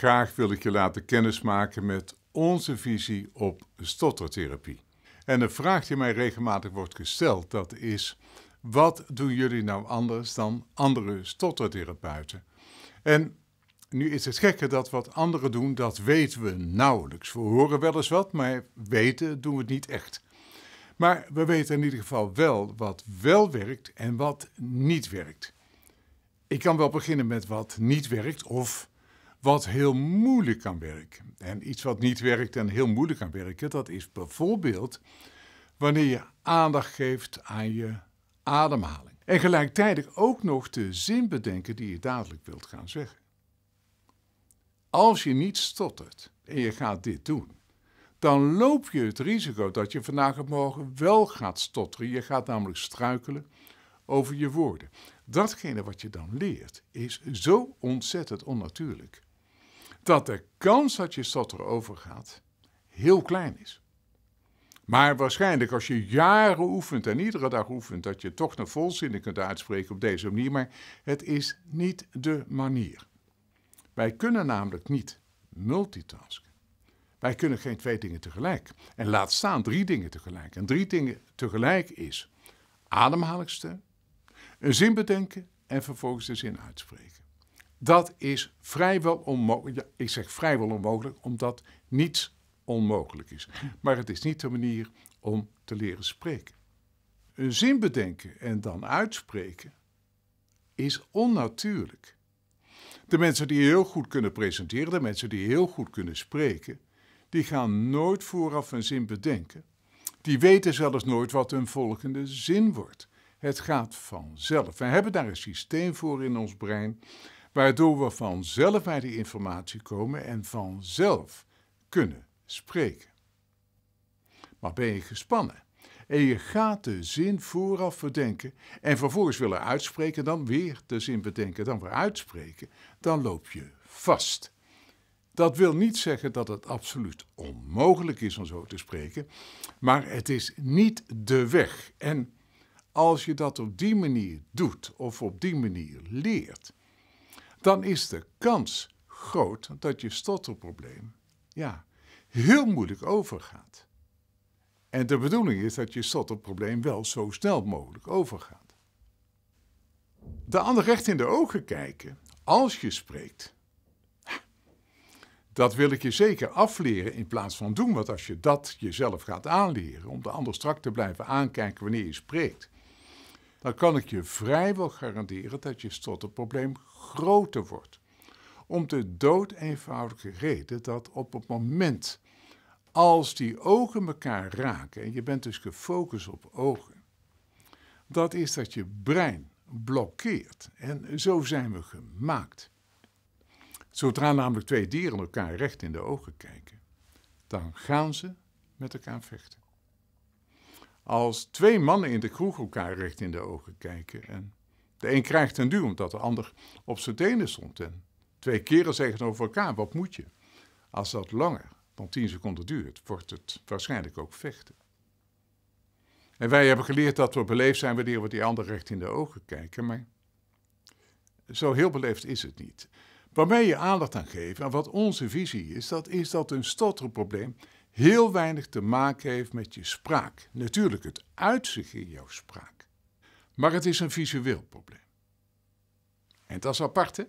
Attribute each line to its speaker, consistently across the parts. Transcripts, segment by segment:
Speaker 1: Graag wil ik je laten kennismaken met onze visie op stottertherapie. En de vraag die mij regelmatig wordt gesteld, dat is... Wat doen jullie nou anders dan andere stottertherapeuten? En nu is het gekke dat wat anderen doen, dat weten we nauwelijks. We horen wel eens wat, maar weten doen we het niet echt. Maar we weten in ieder geval wel wat wel werkt en wat niet werkt. Ik kan wel beginnen met wat niet werkt of wat heel moeilijk kan werken. En iets wat niet werkt en heel moeilijk kan werken, dat is bijvoorbeeld wanneer je aandacht geeft aan je ademhaling. En gelijktijdig ook nog de zin bedenken die je dadelijk wilt gaan zeggen. Als je niet stottert en je gaat dit doen, dan loop je het risico dat je vandaag op morgen wel gaat stotteren. Je gaat namelijk struikelen over je woorden. Datgene wat je dan leert is zo ontzettend onnatuurlijk dat de kans dat je stad erover gaat heel klein is. Maar waarschijnlijk als je jaren oefent en iedere dag oefent, dat je toch een volzinnen kunt uitspreken op deze manier. Maar het is niet de manier. Wij kunnen namelijk niet multitasken. Wij kunnen geen twee dingen tegelijk. En laat staan drie dingen tegelijk. En drie dingen tegelijk is ademhalingsteun, een zin bedenken en vervolgens de zin uitspreken. Dat is vrijwel onmogelijk. ik zeg vrijwel onmogelijk, omdat niets onmogelijk is. Maar het is niet de manier om te leren spreken. Een zin bedenken en dan uitspreken is onnatuurlijk. De mensen die heel goed kunnen presenteren, de mensen die heel goed kunnen spreken, die gaan nooit vooraf een zin bedenken. Die weten zelfs nooit wat hun volgende zin wordt. Het gaat vanzelf. We hebben daar een systeem voor in ons brein waardoor we vanzelf bij die informatie komen en vanzelf kunnen spreken. Maar ben je gespannen en je gaat de zin vooraf verdenken en vervolgens willen uitspreken, dan weer de zin bedenken, dan weer uitspreken, dan loop je vast. Dat wil niet zeggen dat het absoluut onmogelijk is om zo te spreken, maar het is niet de weg. En als je dat op die manier doet of op die manier leert, dan is de kans groot dat je stotterprobleem ja, heel moeilijk overgaat. En de bedoeling is dat je stotterprobleem wel zo snel mogelijk overgaat. De ander recht in de ogen kijken als je spreekt. Dat wil ik je zeker afleren in plaats van doen, want als je dat jezelf gaat aanleren om de ander strak te blijven aankijken wanneer je spreekt, dan kan ik je vrijwel garanderen dat je stotterprobleem groter wordt. Om de dood eenvoudige reden dat op het moment als die ogen elkaar raken, en je bent dus gefocust op ogen, dat is dat je brein blokkeert. En zo zijn we gemaakt. Zodra namelijk twee dieren elkaar recht in de ogen kijken, dan gaan ze met elkaar vechten als twee mannen in de kroeg elkaar recht in de ogen kijken. En de een krijgt een duw omdat de ander op zijn tenen stond. En twee keren zeggen over elkaar, wat moet je? Als dat langer dan tien seconden duurt, wordt het waarschijnlijk ook vechten. En wij hebben geleerd dat we beleefd zijn wanneer we die ander recht in de ogen kijken, maar zo heel beleefd is het niet. Waarmee je aandacht aan geeft en wat onze visie is, dat is dat een stotterprobleem heel weinig te maken heeft met je spraak. Natuurlijk het uitzicht in jouw spraak. Maar het is een visueel probleem. En dat is apart,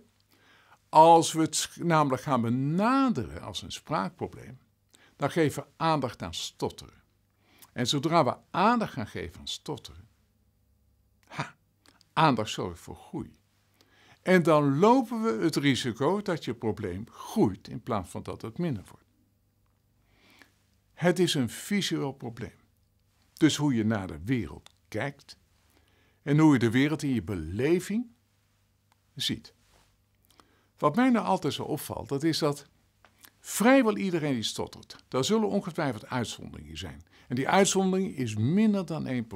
Speaker 1: Als we het namelijk gaan benaderen als een spraakprobleem, dan geven we aandacht aan stotteren. En zodra we aandacht gaan geven aan stotteren, ha, aandacht zorgt voor groei. En dan lopen we het risico dat je probleem groeit in plaats van dat het minder wordt. Het is een visueel probleem. Dus hoe je naar de wereld kijkt en hoe je de wereld in je beleving ziet. Wat mij nou altijd zo opvalt, dat is dat vrijwel iedereen die stottert, daar zullen ongetwijfeld uitzonderingen zijn. En die uitzondering is minder dan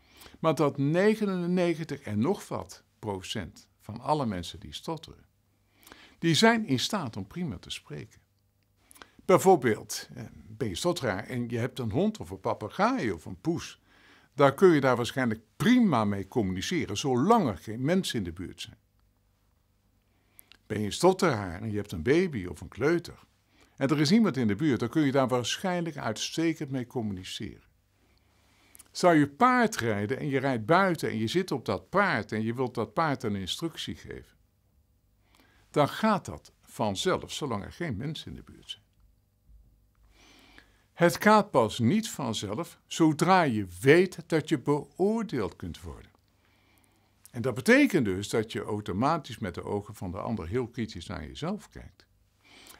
Speaker 1: 1%. Maar dat 99 en nog wat procent van alle mensen die stotteren, die zijn in staat om prima te spreken. Bijvoorbeeld, eh, ben je stotteraar en je hebt een hond of een papegaai of een poes, dan kun je daar waarschijnlijk prima mee communiceren, zolang er geen mensen in de buurt zijn. Ben je stotteraar en je hebt een baby of een kleuter en er is iemand in de buurt, dan kun je daar waarschijnlijk uitstekend mee communiceren. Zou je paard rijden en je rijdt buiten en je zit op dat paard en je wilt dat paard een instructie geven, dan gaat dat vanzelf zolang er geen mensen in de buurt zijn. Het gaat pas niet vanzelf zodra je weet dat je beoordeeld kunt worden. En dat betekent dus dat je automatisch met de ogen van de ander heel kritisch naar jezelf kijkt.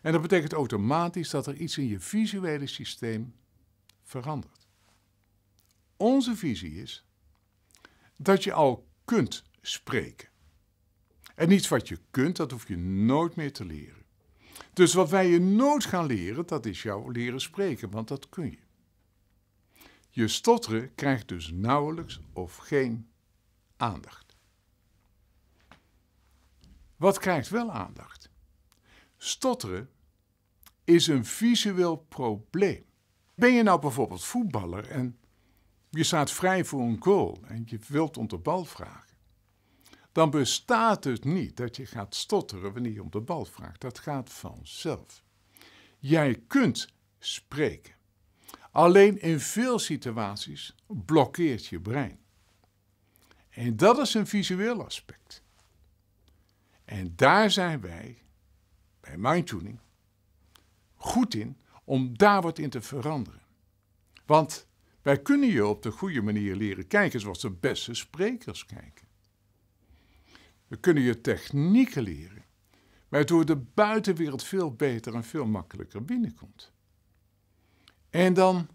Speaker 1: En dat betekent automatisch dat er iets in je visuele systeem verandert. Onze visie is dat je al kunt spreken. En iets wat je kunt, dat hoef je nooit meer te leren. Dus wat wij je nooit gaan leren, dat is jou leren spreken, want dat kun je. Je stotteren krijgt dus nauwelijks of geen aandacht. Wat krijgt wel aandacht? Stotteren is een visueel probleem. Ben je nou bijvoorbeeld voetballer en je staat vrij voor een goal en je wilt om de bal vragen? dan bestaat het niet dat je gaat stotteren wanneer je om de bal vraagt. Dat gaat vanzelf. Jij kunt spreken. Alleen in veel situaties blokkeert je brein. En dat is een visueel aspect. En daar zijn wij bij mindtuning goed in om daar wat in te veranderen. Want wij kunnen je op de goede manier leren kijken zoals de beste sprekers kijken. We kunnen je technieken leren, waardoor de buitenwereld veel beter en veel makkelijker binnenkomt. En dan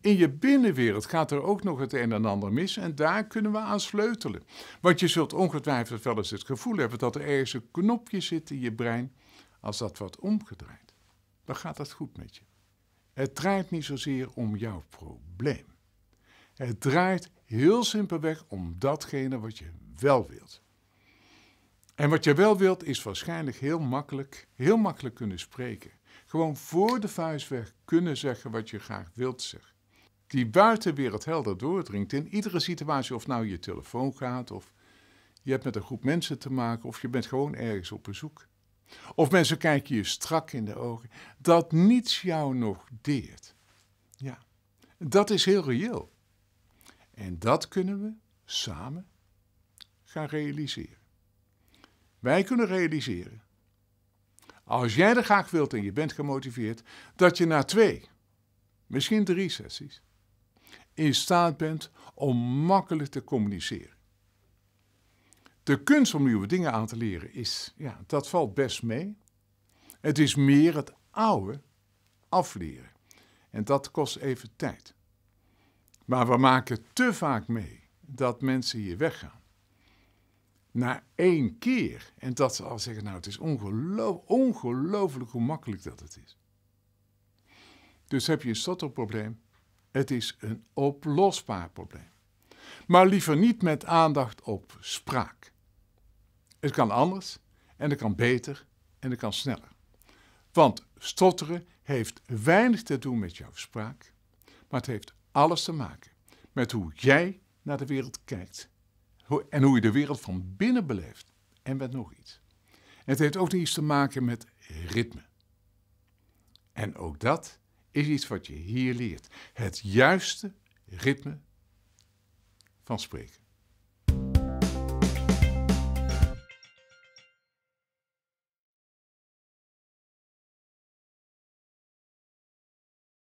Speaker 1: in je binnenwereld gaat er ook nog het een en ander mis en daar kunnen we aan sleutelen. Want je zult ongetwijfeld wel eens het gevoel hebben dat er ergens een knopje zit in je brein als dat wat omgedraaid. Dan gaat dat goed met je. Het draait niet zozeer om jouw probleem. Het draait heel simpelweg om datgene wat je wel wilt. En wat je wel wilt is waarschijnlijk heel makkelijk, heel makkelijk kunnen spreken. Gewoon voor de vuist weg kunnen zeggen wat je graag wilt zeggen. Die buitenwereld helder doordringt in iedere situatie, of nou je telefoon gaat, of je hebt met een groep mensen te maken, of je bent gewoon ergens op bezoek. Of mensen kijken je strak in de ogen, dat niets jou nog deert. Ja, dat is heel reëel. En dat kunnen we samen gaan realiseren wij kunnen realiseren. Als jij er graag wilt en je bent gemotiveerd, dat je na twee, misschien drie sessies, in staat bent om makkelijk te communiceren. De kunst om nieuwe dingen aan te leren is, ja, dat valt best mee. Het is meer het oude afleren. En dat kost even tijd. Maar we maken te vaak mee dat mensen hier weggaan na één keer. En dat ze al zeggen, nou het is ongelooflijk hoe makkelijk dat het is. Dus heb je een stotterprobleem, het is een oplosbaar probleem. Maar liever niet met aandacht op spraak. Het kan anders en het kan beter en het kan sneller. Want stotteren heeft weinig te doen met jouw spraak, maar het heeft alles te maken met hoe jij naar de wereld kijkt en hoe je de wereld van binnen beleeft. En met nog iets. Het heeft ook iets te maken met ritme. En ook dat is iets wat je hier leert. Het juiste ritme van spreken.